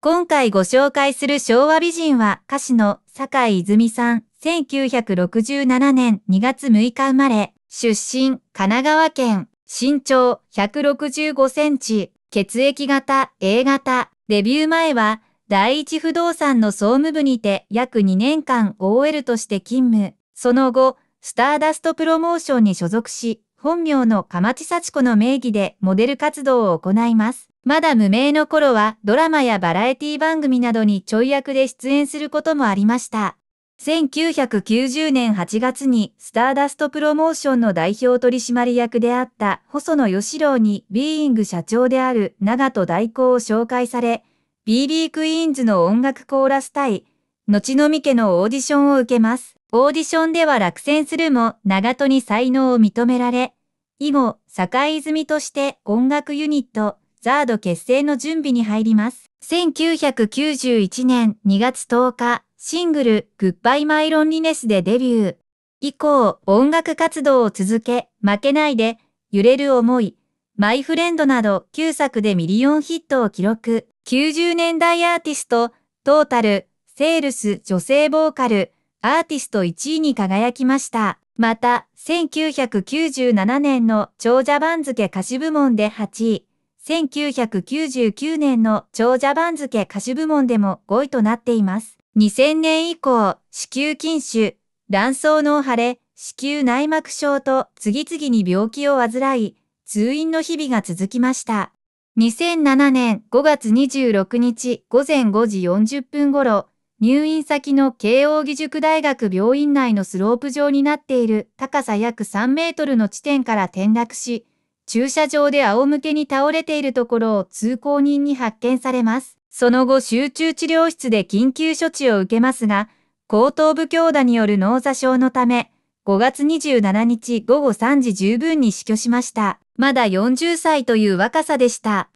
今回ご紹介する昭和美人は歌手の坂井泉さん、1967年2月6日生まれ、出身、神奈川県、身長165センチ、血液型 A 型、デビュー前は第一不動産の総務部にて約2年間 OL として勤務、その後、スターダストプロモーションに所属し、本名の鎌地幸子の名義でモデル活動を行います。まだ無名の頃はドラマやバラエティ番組などにちょい役で出演することもありました。1990年8月にスターダストプロモーションの代表取締役であった細野義郎にビーイング社長である長戸大光を紹介され、BB クイーンズの音楽コーラス隊、後のみ家のオーディションを受けます。オーディションでは落選するも長戸に才能を認められ、以後、坂泉として音楽ユニット、ザード結成の準備に入ります。1991年2月10日、シングル、グッバイマイロンリネスでデビュー。以降、音楽活動を続け、負けないで、揺れる思い、マイフレンドなど9作でミリオンヒットを記録。90年代アーティスト、トータル、セールス女性ボーカル、アーティスト1位に輝きました。また、1997年の長者番付歌手部門で8位、1999年の長者番付歌手部門でも5位となっています。2000年以降、子宮筋腫、卵巣脳腫れ、子宮内膜症と次々に病気を患い、通院の日々が続きました。2007年5月26日午前5時40分頃、入院先の慶応義塾大学病院内のスロープ状になっている高さ約3メートルの地点から転落し、駐車場で仰向けに倒れているところを通行人に発見されます。その後集中治療室で緊急処置を受けますが、後頭部強打による脳挫傷のため、5月27日午後3時十分に死去しました。まだ40歳という若さでした。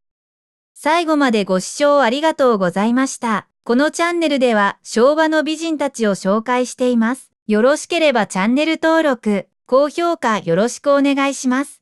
最後までご視聴ありがとうございました。このチャンネルでは昭和の美人たちを紹介しています。よろしければチャンネル登録、高評価よろしくお願いします。